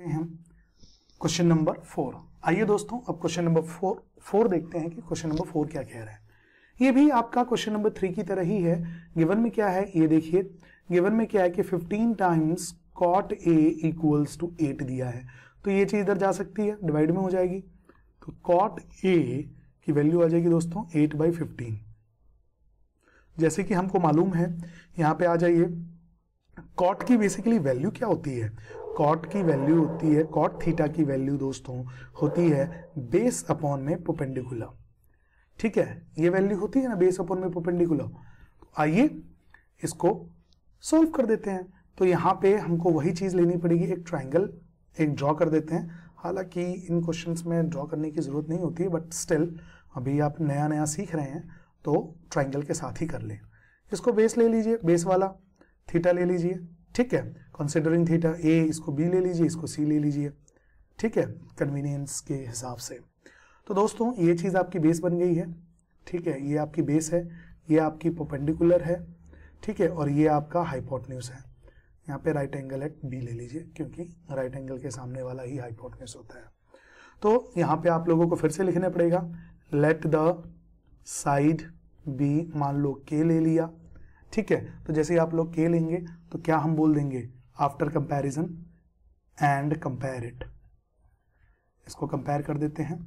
देखते हैं हम क्वेश्चन नंबर फोर आइए दोस्तों अब क्वेश्चन नंबर फोर फोर देखते हैं कि क्वेश्चन नंबर फोर क्या कह रहा है ये भी आपका क्वेश्चन नंबर थ्री की तरह ही है गिवन में क्या है ये देखिए गिवन में क्या है कि fifteen times cot A equals to eight दिया है तो ये चीज इधर जा सकती है डिवाइड में हो जाएगी तो कॉट ए की वैल्यू आ जाएगी दोस्तों एट बाई फिफ्टीन जैसे कि हमको मालूम है यहाँ पे आ जाइए कॉट की बेसिकली वैल्यू क्या होती है कॉट की वैल्यू होती है कॉट थीटा की वैल्यू दोस्तों होती है बेस अपॉन में पोपेंडिकुलर ठीक है ये वैल्यू होती है ना बेस अपॉन में पोपेंडिकुलर तो आइए इसको सॉल्व कर देते हैं तो यहाँ पे हमको वही चीज लेनी पड़ेगी एक ट्राइंगल एक ड्रॉ कर देते हैं हालांकि इन क्वेश्चन में ड्रॉ करने की जरूरत नहीं होती बट स्टिल अभी आप नया नया सीख रहे हैं तो ट्राइंगल के साथ ही कर लें इसको बेस ले लीजिए बेस वाला थीटा ले लीजिए ठीक है कंसिडरिंग थीटा ए इसको बी ले लीजिए इसको सी ले लीजिए ठीक है कन्वीनियंस के हिसाब से तो दोस्तों ये चीज़ आपकी बेस बन गई है ठीक है ये आपकी बेस है ये आपकी पोपेंडिकुलर है ठीक है और ये आपका हाईपोर्ट है यहाँ पे राइट एंगल एट बी ले लीजिए क्योंकि राइट एंगल के सामने वाला ही हाईपोर्ट होता है तो यहाँ पे आप लोगों को फिर से लिखना पड़ेगा लेट द साइड बी मान लो के ले लिया ठीक है तो जैसे आप लोग के लेंगे तो क्या हम बोल देंगे after comparison and compare it इसको कंपेयर कर देते हैं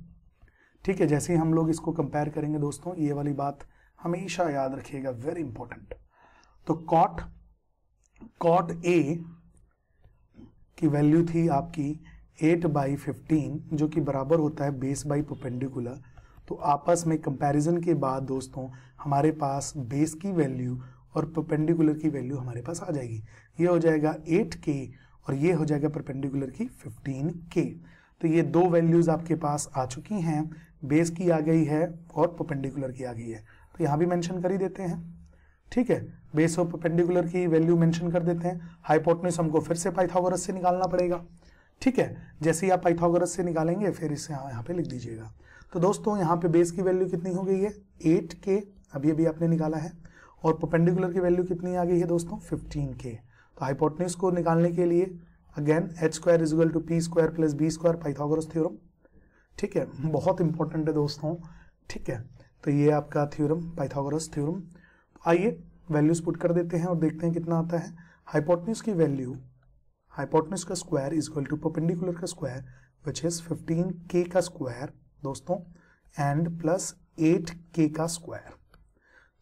ठीक है जैसे ही हम लोग इसको कंपेयर करेंगे दोस्तों ये वाली बात हमेशा याद रखिएगा वेरी इंपॉर्टेंट तो कॉट कॉट ए की वैल्यू थी आपकी 8 बाई फिफ्टीन जो कि बराबर होता है बेस बाई पोपेंडिकुलर तो आपस में कंपैरिजन के बाद दोस्तों हमारे पास बेस की वैल्यू और परपेंडिकुलर की वैल्यू हमारे पास आ जाएगी ये हो जाएगा एट के और ये हो जाएगा परपेंडिकुलर की फिफ्टीन के तो ये दो वैल्यूज आपके पास आ चुकी हैं बेस की आ गई है और परपेंडिकुलर की आ गई है तो यहाँ भी मैंशन कर ही देते हैं ठीक है बेस और परपेंडिकुलर की वैल्यू मेंशन कर देते हैं हाइपोटनिस हमको फिर से पाइथागोरस से निकालना पड़ेगा ठीक है जैसे ही आप पाइथागोरस से निकालेंगे फिर इसे यहाँ पे लिख दीजिएगा तो दोस्तों यहाँ पे बेस की वैल्यू कितनी हो गई है एट के अभी अभी आपने निकाला है और परपेंडिकुलर की वैल्यू कितनी आ गई है दोस्तों फिफ्टीन के तो हाइपोटनिस को निकालने के लिए again H square equal to P square plus B square Pythagoras theorem ठीक है बहुत इंपॉर्टेंट है दोस्तों ठीक है तो ये आपका थ्योरम पाइथागोरस थ्योरम आइए वैल्यूज पुट कर देते हैं और देखते हैं कितना आता है हाइपोटनिस की वैल्यू हाइपोटनिस का स्क्वायर इज टू परपेंडिकुलर का square which is fifteen K का स्क्वायर दोस्तों एंड प्लस एट के का स्क्वायर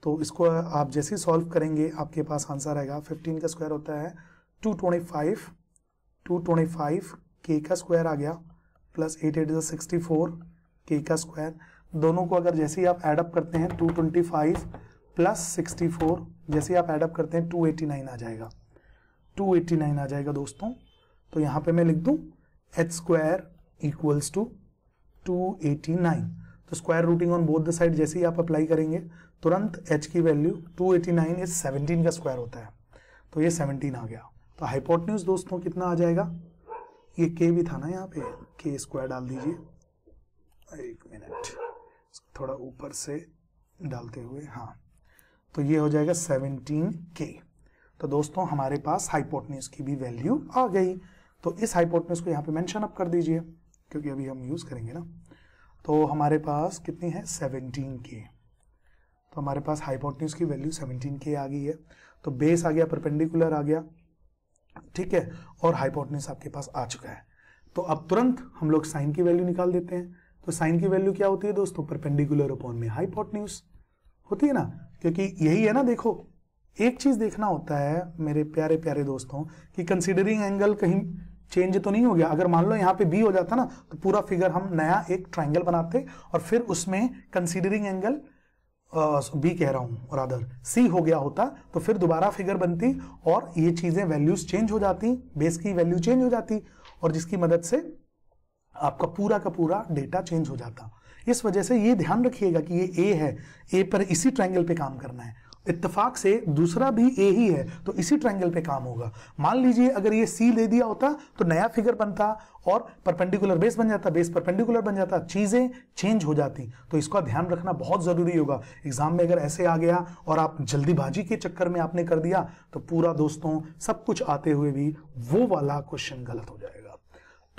तो इसको आप जैसे ही सॉल्व करेंगे आपके पास आंसर आएगा 15 का स्क्वायर होता है 225 225 के का स्क्वायर आ गया plus eight eight sixty four K का स्क्वायर दोनों को अगर जैसे ही आप एडअप करते हैं 225 प्लस सिक्सटी जैसे ही आप एडअप करते हैं 289 आ जाएगा 289 आ जाएगा दोस्तों तो यहाँ पे मैं लिख दूँ H square equals to two तो square rooting on both the side जैसे ही आप अप्लाई करेंगे तुरंत h की वैल्यू 289 इज 17 का स्क्वायर होता है तो ये 17 आ गया तो हाइपोटन्यूज दोस्तों कितना आ जाएगा ये k भी था ना यहाँ पे k स्क्वायर डाल दीजिए एक मिनट थोड़ा ऊपर से डालते हुए हाँ तो ये हो जाएगा के तो दोस्तों हमारे पास हाइपोटन्यूज की भी वैल्यू आ गई तो इस हाइपोटन्यूज को यहाँ पे मेंशन अप कर दीजिए क्योंकि अभी हम यूज करेंगे ना तो हमारे पास कितनी है सेवनटीन के तो हमारे पास हाइपोटन्यूज की वैल्यू 17 के आ गई है तो बेस आ गया परपेंडिकुलर आ गया ठीक है और हाइपोटन्यूज आपके पास आ चुका है तो अब तुरंत हम लोग साइन की वैल्यू निकाल देते हैं तो साइन की वैल्यू क्या होती है दोस्तों परपेंडिकुलर अपॉन में हाइपोटन्यूज होती है ना क्योंकि यही है ना देखो एक चीज देखना होता है मेरे प्यारे प्यारे दोस्तों कि कंसिडरिंग एंगल कहीं चेंज तो नहीं हो गया अगर मान लो यहाँ पे बी हो जाता ना तो पूरा फिगर हम नया एक ट्राइंगल बनाते और फिर उसमें कंसिडरिंग एंगल बी कह रहा हूं और अदर सी हो गया होता तो फिर दोबारा फिगर बनती और ये चीजें वैल्यूज चेंज हो जाती बेस की वैल्यू चेंज हो जाती और जिसकी मदद से आपका पूरा का पूरा डेटा चेंज हो जाता इस वजह से ये ध्यान रखिएगा कि ये ए है ए पर इसी ट्रायंगल पे काम करना है इत्तेफाक से दूसरा भी ए ही है तो इसी ट्रायंगल पे काम होगा मान लीजिए अगर ये सी ले दिया होता तो नया फिगर बनता और परपेंडिकुलर बेस बन जाता बेस परपेंडिकुलर बन जाता चीजें चेंज हो जाती तो इसका ध्यान रखना बहुत जरूरी होगा एग्जाम में अगर ऐसे आ गया और आप जल्दीबाजी के चक्कर में आपने कर दिया तो पूरा दोस्तों सब कुछ आते हुए भी वो वाला क्वेश्चन गलत हो जाएगा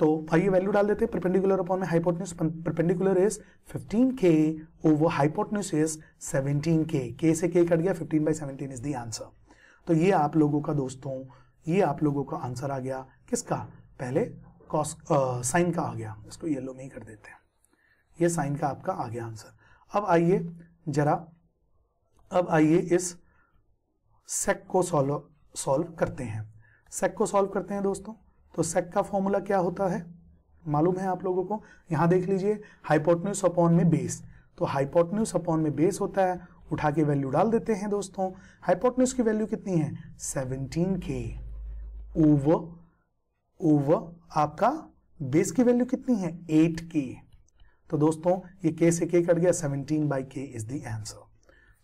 तो ये वैल्यू डाल देते हैं परपेंडिकुलर अपॉन में hypotenuse perpendicular is 15 K over hypotenuse is 17 के के से के कट गया 15 by seventeen is the answer तो ये आप लोगों का दोस्तों ये आप लोगों का आंसर आ गया किसका पहले कॉस साइन का आ गया इसको येलो में ही कर देते हैं ये साइन का आपका आ गया आंसर अब आइए जरा अब आइए इस सेक को सॉल्व सॉल्व करते हैं सेक को सॉल्व करते हैं दोस्तों तो सेक का फॉर्मूला क्या होता है मालूम है आप लोगों को यहाँ देख लीजिए हाइपोटन्यूस अपॉन में बेस तो हाइपोटन्यूस अपॉन में बेस होता है उठा के वैल्यू डाल देते हैं दोस्तों हाइपोटन्यूस की वैल्यू कितनी है सेवनटीन के ओवर ओवर आपका बेस की वैल्यू कितनी है एट के तो दोस्तों ये के से के कट गया seventeen by K is the answer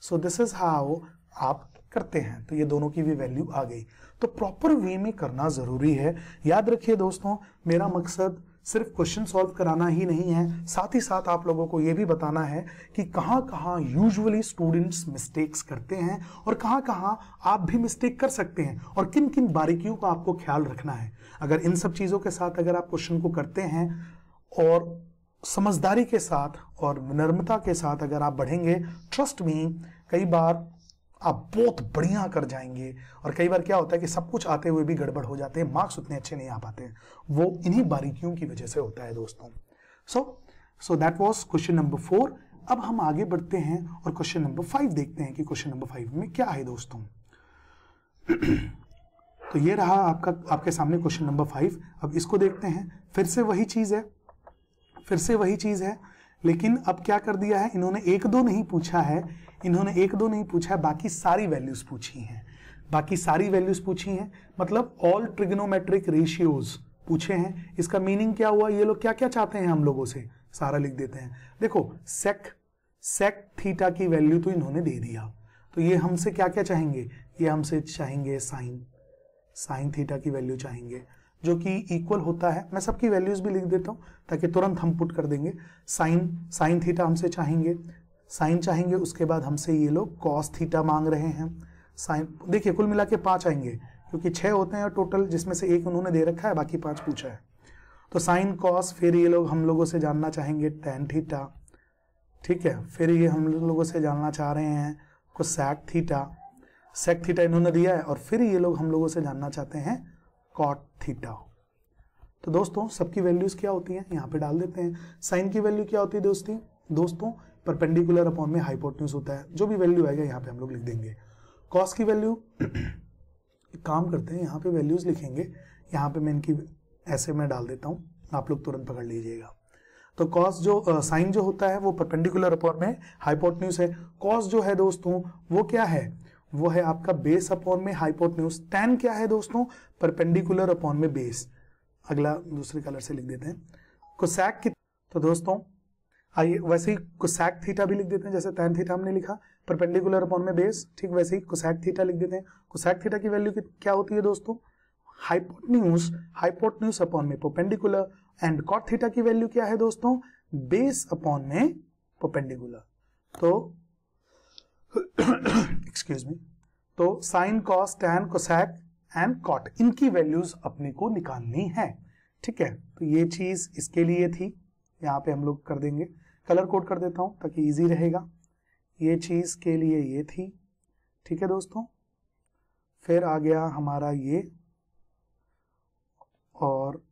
so this is how आप करते हैं तो ये दोनों की भी वैल्यू आ गई तो प्रॉपर वे में करना ज़रूरी है याद रखिए दोस्तों मेरा मकसद सिर्फ क्वेश्चन सॉल्व कराना ही नहीं है साथ ही साथ आप लोगों को ये भी बताना है कि कहाँ कहाँ यूजुअली स्टूडेंट्स मिस्टेक्स करते हैं और कहाँ कहाँ आप भी मिस्टेक कर सकते हैं और किन किन बारीकियों का आपको ख्याल रखना है अगर इन सब चीज़ों के साथ अगर आप क्वेश्चन को करते हैं और समझदारी के साथ और विनम्रता के साथ अगर आप बढ़ेंगे ट्रस्ट में कई बार आप बहुत बढ़िया कर जाएंगे और कई बार क्या होता है कि सब कुछ आते हुए भी गड़बड़ हो जाते हैं मार्क्स उतने अच्छे नहीं आ पाते हैं वो इन्हीं बारीकियों की वजह से होता है दोस्तों so so that was question number four अब हम आगे बढ़ते हैं और क्वेश्चन नंबर फाइव देखते हैं कि क्वेश्चन नंबर फाइव में क्या है दोस्तों तो ये रहा आपका आपके सामने क्वेश्चन नंबर फाइव अब इसको देखते हैं फिर से वही चीज़ है फिर से वही चीज़ है लेकिन अब क्या कर दिया है इन्होंने एक दो नहीं पूछा है इन्होंने एक दो नहीं पूछा है बाकी सारी वैल्यूज पूछी हैं बाकी सारी वैल्यूज पूछी हैं मतलब ऑल ट्रिग्नोमेट्रिक रेशियोज पूछे हैं इसका मीनिंग क्या हुआ ये लोग क्या क्या चाहते हैं हम लोगों से सारा लिख देते हैं देखो सेक सेक थीटा की वैल्यू तो इन्होंने दे दिया तो ये हमसे क्या क्या चाहेंगे ये हमसे चाहेंगे साइन साइन थीटा की वैल्यू चाहेंगे जो कि इक्वल होता है मैं सबकी वैल्यूज भी लिख देता हूँ ताकि तुरंत हम पुट कर देंगे साइन साइन थीटा हमसे चाहेंगे साइन चाहेंगे उसके बाद हमसे ये लोग कॉस थीटा मांग रहे हैं साइन देखिए कुल मिला के पाँच आएंगे क्योंकि छः होते हैं टोटल जिसमें से एक उन्होंने दे रखा है बाकी पाँच पूछा है तो साइन कॉस फिर ये लोग हम लोगों से जानना चाहेंगे टेन थीटा ठीक है फिर ये हम लोगों से जानना चाह रहे हैं कुछ सैक थीटा सेक थीटा इन्होंने दिया है और फिर ये लोग हम लोगों से जानना चाहते हैं कॉट थीटा तो दोस्तों सबकी वैल्यूज क्या होती हैं यहाँ पे डाल देते हैं साइन की वैल्यू क्या होती है दोस्ती दोस्तों परपेंडिकुलर अपॉन में हाइपोटेन्यूज होता है जो भी वैल्यू आएगा यहाँ पे हम लोग लिख देंगे कॉस की वैल्यू काम करते हैं यहाँ पे वैल्यूज लिखेंगे यहाँ पे मैं इनकी ऐसे में डाल देता हूँ आप लोग तुरंत पकड़ लीजिएगा तो कॉस जो साइन uh, जो होता है वो परपेंडिकुलर अपॉन में हाइपोटन्यूज है कॉस जो है दोस्तों वो क्या है वो है आपका बेस अपॉन में हाइपोटन्यूज टेन क्या है दोस्तों परपेंडिकुलर अपॉन में बेस अगला दूसरे कलर से लिख देते हैं कुसैक तो दोस्तों आइए वैसे ही कुसैक थीटा भी लिख देते हैं जैसे टेन थीटा हमने लिखा परपेंडिकुलर अपॉन में बेस ठीक वैसे ही कुसैक थीटा लिख देते हैं कुसैक थीटा की वैल्यू क्या होती है दोस्तों हाइपोटन्यूज हाइपोटन्यूज अपॉन में परपेंडिकुलर एंड कॉट थीटा की वैल्यू क्या है दोस्तों बेस अपॉन में परपेंडिकुलर तो एक्सक्यूज मी तो sine cos tan cosec and cot इनकी वैल्यूज अपने को निकालनी है ठीक है तो ये चीज इसके लिए थी यहाँ पे हम लोग कर देंगे कलर कोड कर देता हूँ ताकि इजी रहेगा ये चीज के लिए ये थी ठीक है दोस्तों फिर आ गया हमारा ये और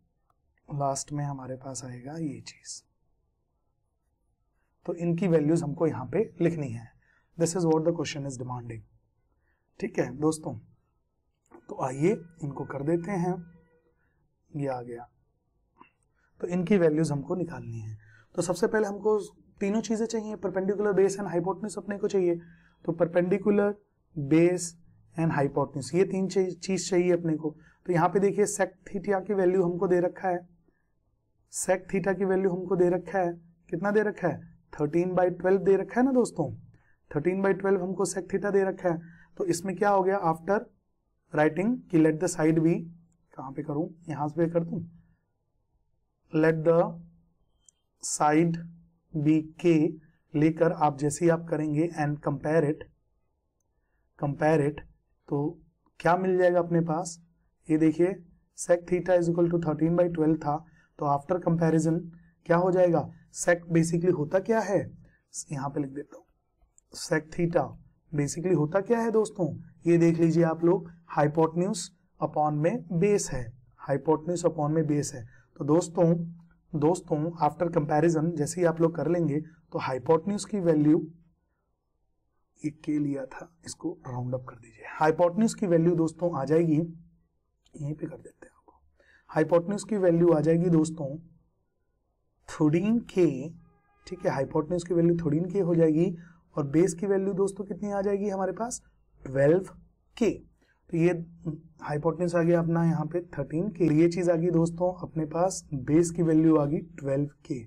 लास्ट में हमारे पास आएगा ये चीज तो इनकी वैल्यूज हमको यहाँ पे लिखनी है this is what the question is demanding ठीक है दोस्तों तो आइए इनको कर देते हैं ये आ गया तो इनकी वैल्यूज हमको निकालनी है तो सबसे पहले हमको तीनों चीजें चाहिए परपेंडिकुलर बेस एंड हाइपोटनिस अपने को चाहिए तो परपेंडिकुलर बेस एंड हाइपोटनिस ये तीन चीज चाहिए अपने को तो यहाँ पे देखिए सेक थीटा की वैल्यू हमको दे रखा है सेक थीटा की वैल्यू हमको दे रखा है कितना दे रखा है थर्टीन बाई ट्वेल्व दे रखा है ना दोस्तों थर्टीन बाई ट्वेल्व हमको सेक थीटा दे रखा है तो इसमें क्या हो गया आफ्टर राइटिंग कि लेट द साइड बी कहां पे करूं यहां से कर दू लेट द साइड बी के लेकर आप जैसे ही आप करेंगे and compare it compare it तो क्या मिल जाएगा अपने पास ये देखिए sec theta is equal to thirteen by twelve था तो आफ्टर कंपेरिजन क्या हो जाएगा सेक बेसिकली होता क्या है यहां पे लिख देता हूं सेक थीटा बेसिकली होता क्या है दोस्तों ये देख लीजिए आप लोग हाइपोटन्यूस अपॉन में बेस है हाइपोटन्यूस अपॉन में बेस है तो दोस्तों दोस्तों आफ्टर कंपैरिजन जैसे ही आप लोग कर लेंगे तो हाइपोटन्यूस की वैल्यू ये के लिया था इसको राउंड अप कर दीजिए हाइपोटन्यूस की वैल्यू दोस्तों आ जाएगी यहीं पे कर देते हैं आपको हाइपोटन्यूस की वैल्यू आ जाएगी दोस्तों थोडीन के ठीक है हाइपोटन्यूस की वैल्यू थोडीन के हो जाएगी और बेस की वैल्यू दोस्तों कितनी आ जाएगी हमारे पास ट्वेल्व के तो ये हाइपोटेंस आ गया अपना यहाँ पे थर्टीन के ये चीज आ गई दोस्तों अपने पास बेस की वैल्यू आ गई ट्वेल्व के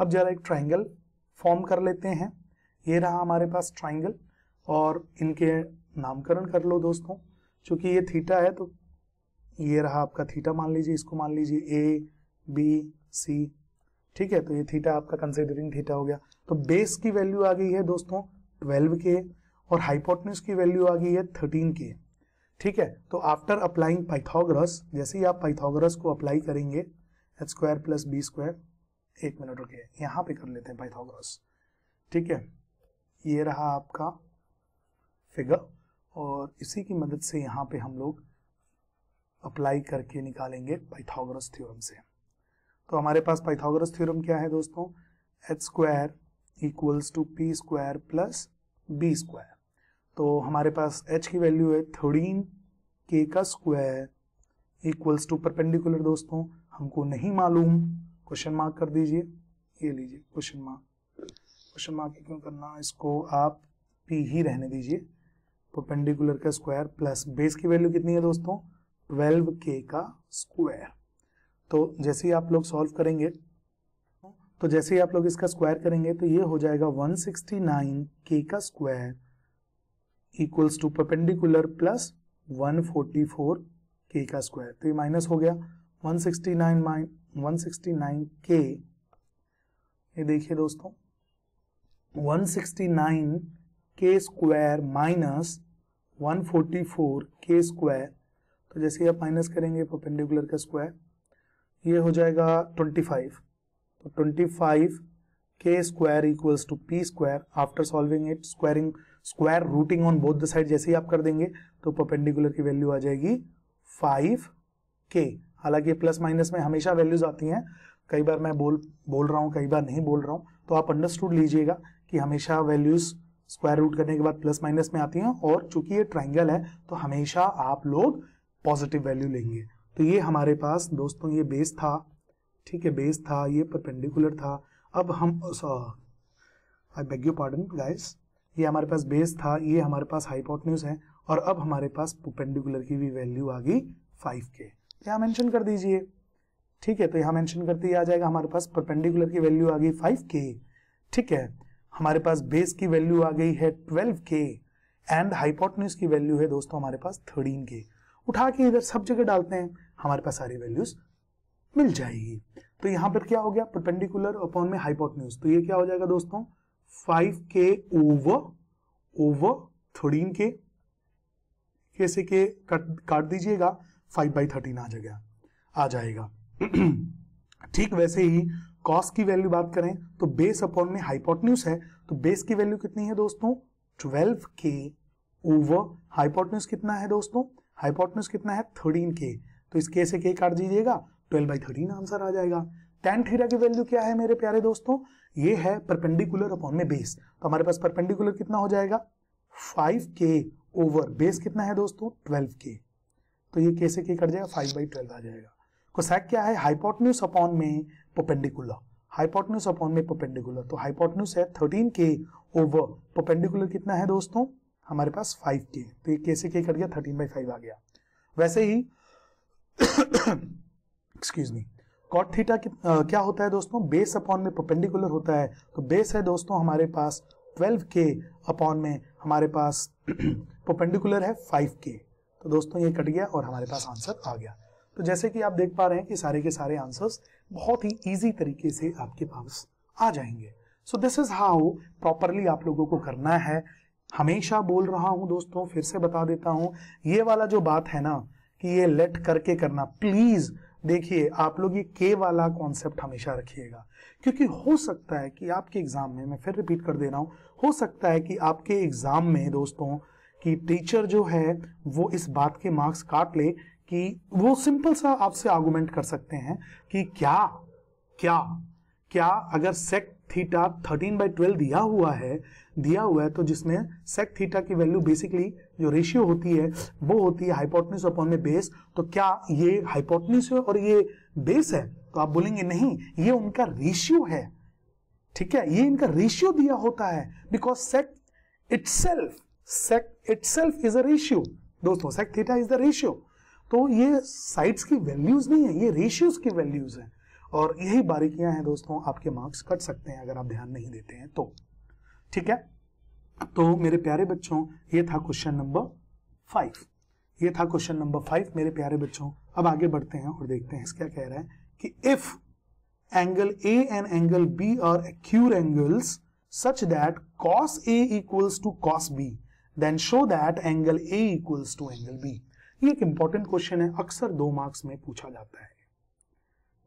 अब जरा एक ट्राइंगल फॉर्म कर लेते हैं ये रहा हमारे पास ट्राइंगल और इनके नामकरण कर लो दोस्तों चूंकि ये थीटा है तो ये रहा आपका थीटा मान लीजिए इसको मान लीजिए ए बी सी ठीक है तो ये थीटा आपका कंसिडरिंग थीटा हो गया तो बेस की वैल्यू आ गई है दोस्तों ट्वेल्व के और हाइपोटनिस की वैल्यू आ गई है थर्टीन के ठीक है तो आफ्टर अप्लाइंग पाइथागोरस जैसे ही आप पाइथागोरस को अप्लाई करेंगे H square plus B square एक मिनट रुके यहाँ पे कर लेते हैं पाइथागोरस ठीक है ये रहा आपका फिगर और इसी की मदद से यहाँ पे हम लोग अप्लाई करके निकालेंगे पाइथागोरस थ्योरम से तो हमारे पास पाइथागोरस थ्योरम क्या है दोस्तों H square equals to P square plus B square तो हमारे पास एच की वैल्यू है थर्टीन के का स्क्वायर इक्वल्स टू परपेंडिकुलर दोस्तों हमको नहीं मालूम क्वेश्चन मार्क कर दीजिए ये लीजिए क्वेश्चन मार्क क्वेश्चन मार्क क्यों करना इसको आप पी ही रहने दीजिए परपेंडिकुलर का स्क्वायर प्लस बेस की वैल्यू कितनी है दोस्तों ट्वेल्व के का स्क्वायर तो जैसे ही आप लोग सॉल्व करेंगे तो जैसे ही आप लोग इसका स्क्वायर करेंगे तो ये हो जाएगा 169 के का square equals to perpendicular plus 144 K का स्क्वायर तो ये माइनस हो गया 169 माइन 169 के ये देखिए दोस्तों 169 के स्क्वायर माइनस 144 के स्क्वायर तो जैसे ही आप माइनस करेंगे परपेंडिकुलर का स्क्वायर ये हो जाएगा 25 तो twenty five K square equals to P square after solving it squaring square rooting on both the side जैसे ही आप कर देंगे तो परपेंडिकुलर की वैल्यू आ जाएगी फाइव के हालांकि प्लस माइनस में हमेशा वैल्यूज आती हैं कई बार मैं बोल बोल रहा हूँ कई बार नहीं बोल रहा हूँ तो आप अंडरस्टूड लीजिएगा कि हमेशा वैल्यूज स्क्वायर रूट करने के बाद प्लस माइनस में आती हैं और चूंकि ये ट्राइंगल है तो हमेशा आप लोग पॉजिटिव वैल्यू लेंगे तो ये हमारे पास दोस्तों ये बेस था ठीक है बेस था ये परपेंडिकुलर था अब हम I beg you pardon guys ये हमारे पास बेस था ये हमारे पास हाइपोटन्यूज है और अब हमारे पास पेंडिकुलर की भी वैल्यू आ गई फाइव के तो यहाँ मेंशन कर दीजिए ठीक है तो यहाँ मेंशन करते ही आ जाएगा हमारे पास परपेंडिकुलर की वैल्यू आ गई फाइव के ठीक है हमारे पास बेस की वैल्यू आ गई है ट्वेल्व के एंड हाइपोटन्यूज की वैल्यू है दोस्तों हमारे पास थर्टीन के उठा के इधर सब जगह डालते हैं हमारे पास सारी वैल्यूज मिल जाएगी तो यहां पर क्या हो गया परपेंडिकुलर अपॉन में हाइपोटन्यूज तो ये क्या हो जाएगा दोस्तों फाइव के ओवर ओवर थर्टीन के कैसे के कट काट दीजिएगा फाइव बाई थर्टीन आ जाएगा आ जाएगा ठीक वैसे ही कॉस की वैल्यू बात करें तो बेस अपॉन में हाइपोटन्यूज है तो बेस की वैल्यू कितनी है दोस्तों ट्वेल्व के ओवर हाइपोटन्यूज कितना है दोस्तों हाइपोटन्यूज कितना है थर्टीन के तो इस के के काट दीजिएगा ट्वेल्व बाई थर्टीन आंसर आ जाएगा टेन थीटा की वैल्यू क्या है मेरे प्यारे दोस्तों ये है परपेंडिकुलर अपॉन में बेस तो हमारे पास परपेंडिकुलर कितना हो जाएगा फाइव के ओवर बेस कितना है दोस्तों ट्वेल्व के तो ये कैसे के कट जाएगा फाइव बाई ट्वेल्व आ जाएगा कोसैक क्या है हाइपोटन्यूस अपॉन में पोपेंडिकुलर हाइपोटन्यूस अपॉन में पोपेंडिकुलर तो हाइपोटन्यूस है थर्टीन के ओवर पोपेंडिकुलर कितना है दोस्तों हमारे पास फाइव के तो ये कैसे के कट गया थर्टीन बाई फाइव आ गया वैसे ही एक्सक्यूज मी कॉट थीटा क्या होता है दोस्तों बेस अपॉन में परपेंडिकुलर होता है तो बेस है दोस्तों हमारे पास 12 के अपॉन में हमारे पास परपेंडिकुलर है 5 के तो दोस्तों ये कट गया और हमारे पास आंसर आ गया तो जैसे कि आप देख पा रहे हैं कि सारे के सारे आंसर्स बहुत ही ईजी तरीके से आपके पास आ जाएंगे so this is how properly आप लोगों को करना है हमेशा बोल रहा हूं दोस्तों फिर से बता देता हूं ये वाला जो बात है ना कि ये लेट करके करना प्लीज देखिए आप लोग ये के वाला कॉन्सेप्ट हमेशा रखिएगा क्योंकि हो सकता है कि आपके एग्जाम में मैं फिर रिपीट कर दे रहा हूं हो सकता है कि आपके एग्जाम में दोस्तों कि टीचर जो है वो इस बात के मार्क्स काट ले कि वो सिंपल सा आपसे आर्गूमेंट कर सकते हैं कि क्या क्या क्या अगर सेक्ट थीटा 13 बाई ट्वेल्व दिया हुआ है दिया हुआ है तो जिसमें सेक थीटा की वैल्यू बेसिकली जो रेशियो होती है वो होती है हाइपोटनिस अपॉन में बेस तो क्या ये हाइपोटनिस है और ये बेस है तो आप बोलेंगे नहीं ये उनका रेशियो है ठीक है ये इनका रेशियो दिया होता है because sec itself sec itself is a ratio दोस्तों sec theta is the ratio तो ये साइड्स की वैल्यूज नहीं है ये रेशियोज की वैल्यूज है और यही बारीकियां हैं दोस्तों आपके मार्क्स कट सकते हैं अगर आप ध्यान नहीं देते हैं तो ठीक है तो मेरे प्यारे बच्चों ये था क्वेश्चन नंबर फाइव ये था क्वेश्चन नंबर फाइव मेरे प्यारे बच्चों अब आगे बढ़ते हैं और देखते हैं क्या कह रहा है कि if angle A and angle B are acute angles such that cos A equals to cos B then show that angle A equals to angle B ये एक इंपॉर्टेंट क्वेश्चन है अक्सर दो मार्क्स में पूछा जाता है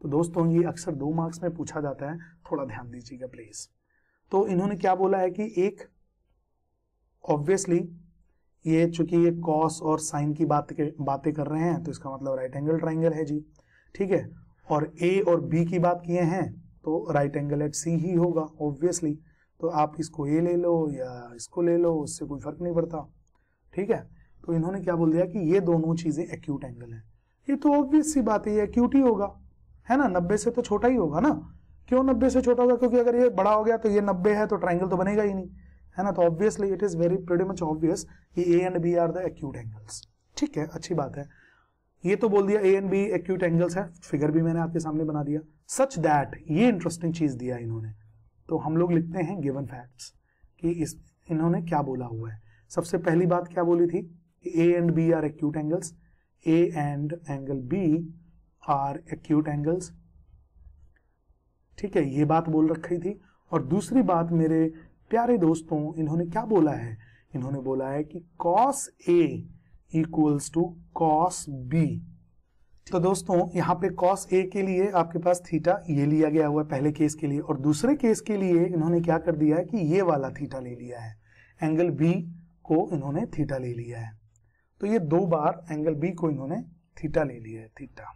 तो दोस्तों ये अक्सर दो मार्क्स में पूछा जाता है थोड़ा ध्यान दीजिएगा प्लीज तो इन्होंने क्या बोला है कि एक ऑब्वियसली ये चूंकि ये कॉस और साइन की बात के बातें कर रहे हैं तो इसका मतलब राइट एंगल ट्राइंगल है जी ठीक है और ए और बी की बात किए हैं तो राइट एंगल एट सी ही होगा ऑब्वियसली तो आप इसको ए ले लो या इसको ले लो उससे कोई फर्क नहीं पड़ता ठीक है तो इन्होंने क्या बोल दिया कि ये दोनों चीजें एक्यूट एंगल है ये तो ऑब्वियस सी बात है ये एक्यूट ही होगा है ना नब्बे से तो छोटा ही होगा ना क्यों नब्बे से छोटा होगा क्योंकि अगर ये बड़ा हो गया तो ये नब्बे है तो ट्राइंगल तो बनेगा ही नहीं है ना तो obviously it is very pretty much obvious कि A and B are the acute angles ठीक है अच्छी बात है ये तो बोल दिया A and B acute angles है फिगर भी मैंने आपके सामने बना दिया सच दैट ये इंटरेस्टिंग चीज दिया इन्होंने तो हम लोग लिखते हैं गिवन फैक्ट्स कि इस इन्होंने क्या बोला हुआ है सबसे पहली बात क्या बोली थी A and B are acute angles A and angle B are acute angles ठीक है ये बात बोल रखी थी और दूसरी बात मेरे प्यारे दोस्तों इन्होंने क्या बोला है इन्होंने बोला है कि cos A equals to cos B तो दोस्तों यहां पे कॉस ए के लिए आपके पास थीटा ये लिया गया हुआ है पहले केस के लिए और दूसरे केस के लिए इन्होंने क्या कर दिया है कि ये वाला थीटा ले लिया है एंगल बी को इन्होंने थीटा ले लिया है तो ये दो बार एंगल बी को इन्होंने थीटा ले लिया है थीटा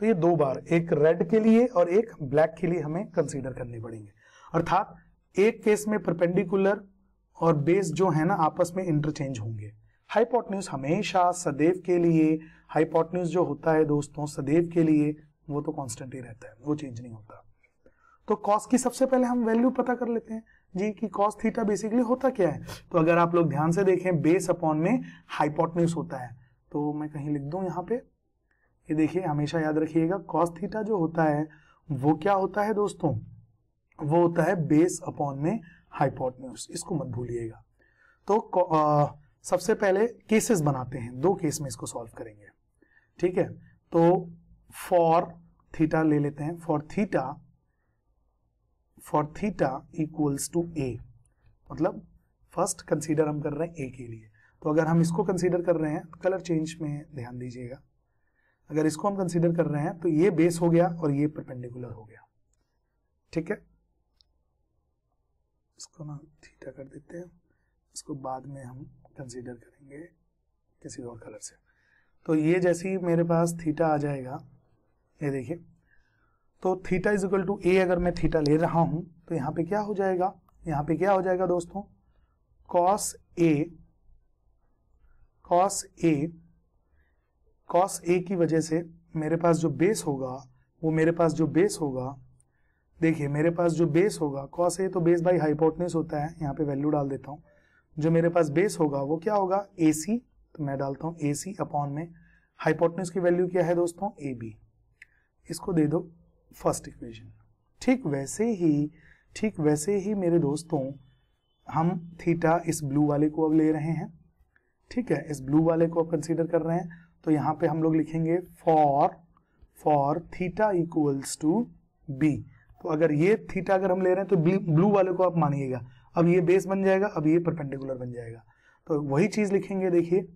तो ये दो बार एक रेड के लिए और एक ब्लैक के लिए हमें कंसीडर करने पड़ेंगे अर्थात एक केस में परपेंडिकुलर और बेस जो है ना आपस में इंटरचेंज होंगे हाइपोटन्यूज हमेशा सदैव के लिए हाइपोटन्यूज जो होता है दोस्तों सदैव के लिए वो तो कॉन्स्टेंट ही रहता है वो चेंज नहीं होता तो कॉस की सबसे पहले हम वैल्यू पता कर लेते हैं जी कि कॉस थीटा बेसिकली होता क्या है तो अगर आप लोग ध्यान से देखें बेस अपॉन में हाइपोटन्यूज होता है तो मैं कहीं लिख दूं यहाँ पे ये देखिए हमेशा याद रखिएगा कॉस थीटा जो होता है वो क्या होता है दोस्तों वो होता है बेस अपॉन में हाइपोटन्यूज इसको मत भूलिएगा तो आ, सबसे पहले केसेस बनाते हैं दो केस में इसको सॉल्व करेंगे ठीक है तो फॉर थीटा ले लेते हैं for theta for theta equals to A मतलब फर्स्ट कंसीडर हम कर रहे हैं ए के लिए तो अगर हम इसको कंसीडर कर रहे हैं कलर चेंज में ध्यान दीजिएगा अगर इसको हम कंसिडर कर रहे हैं तो ये बेस हो गया और ये परपेंडिकुलर हो गया ठीक है इसको ना थीटा कर देते हैं इसको बाद में हम कंसिडर करेंगे किसी और कलर से तो ये जैसे ही मेरे पास थीटा आ जाएगा ये देखिए तो theta is equal to A अगर मैं थीटा ले रहा हूं तो यहाँ पे क्या हो जाएगा यहाँ पे क्या हो जाएगा दोस्तों cos A cos A cos A की वजह से मेरे पास जो बेस होगा वो मेरे पास जो बेस होगा देखिए मेरे पास जो बेस होगा कॉस ए तो बेस बाई हाइपोटनेस होता है यहाँ पे वैल्यू डाल देता हूँ जो मेरे पास बेस होगा वो क्या होगा ए सी तो मैं डालता हूँ ए सी अपॉन में हाइपोटनेस की वैल्यू क्या है दोस्तों ए बी इसको दे दो फर्स्ट इक्वेशन ठीक वैसे ही ठीक वैसे ही मेरे दोस्तों हम थीटा इस ब्लू वाले को अब ले रहे हैं ठीक है इस ब्लू वाले को अब कंसीडर कर रहे हैं तो यहां पे हम लोग लिखेंगे for for theta equals to B तो अगर ये थीटा अगर हम ले रहे हैं तो ब्लू वाले को आप मानिएगा अब ये बेस बन जाएगा अब ये परपेंडिकुलर बन जाएगा तो वही चीज लिखेंगे देखिए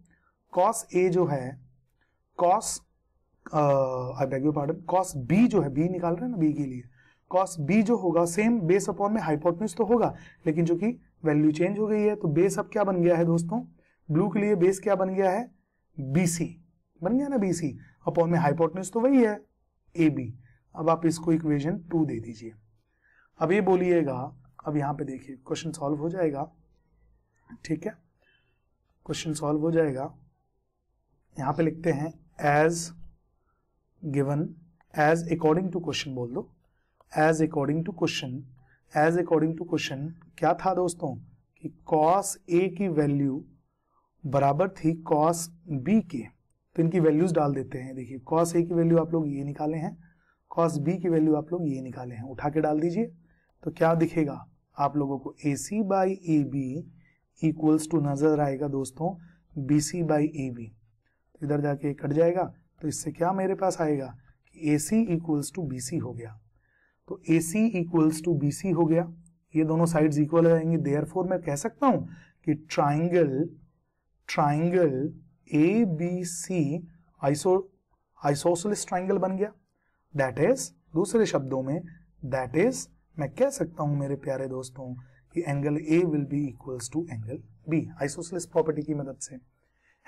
कॉस ए जो है cos I beg you pardon cos B जो है बी निकाल रहे हैं ना बी के लिए कॉस बी जो होगा सेम बेस अपॉन में हाइपोटन्यूज तो होगा लेकिन जो कि वैल्यू चेंज हो गई है तो बेस अब क्या बन गया है दोस्तों ब्लू के लिए बेस क्या बन गया है बीसी बन गया ना बी सी अपॉन में हाइपोटनस तो वही है ए बी अब आप इसको इक्वेशन टू दे दीजिए अब ये बोलिएगा अब यहाँ पे देखिए क्वेश्चन सॉल्व हो जाएगा ठीक है क्वेश्चन सॉल्व हो जाएगा यहाँ पे लिखते हैं as given as according to question बोल दो as according to question as according to question क्या था दोस्तों कि कॉस ए की वैल्यू बराबर थी कॉस बी के तो इनकी वैल्यूज डाल देते हैं देखिए कॉस ए की वैल्यू आप लोग ये निकाले हैं कॉस बी की वैल्यू आप लोग ये निकाले हैं उठा के डाल दीजिए तो क्या दिखेगा आप लोगों को A C by A B equals to नजर आएगा दोस्तों B C by A B तो इधर जाके कट जाएगा तो इससे क्या मेरे पास आएगा कि A C equals to B C हो गया तो A C equals to B C हो गया ये दोनों साइड्स इक्वल हो जाएंगे देयर मैं कह सकता हूं कि triangle triangle A B C iso isosceles triangle बन गया दैट इज दूसरे शब्दों में दैट इज मैं कह सकता हूं मेरे प्यारे दोस्तों कि angle A will be equals to angle B isosceles property की मदद से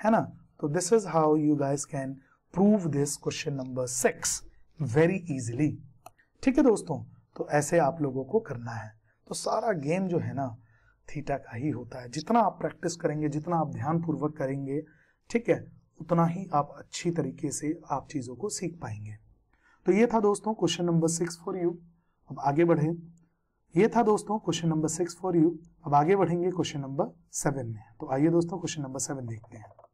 है ना तो this is how you guys can prove this question number six very easily ठीक है दोस्तों तो ऐसे आप लोगों को करना है तो सारा गेम जो है ना थीटा का ही होता है जितना आप प्रैक्टिस करेंगे जितना आप ध्यानपूर्वक करेंगे ठीक है उतना ही आप अच्छी तरीके से आप चीज़ों को सीख पाएंगे तो ये था दोस्तों question number six for you अब आगे बढ़े ये था दोस्तों question number six for you अब आगे बढ़ेंगे क्वेश्चन नंबर सेवन में तो आइए दोस्तों क्वेश्चन नंबर सेवन देखते हैं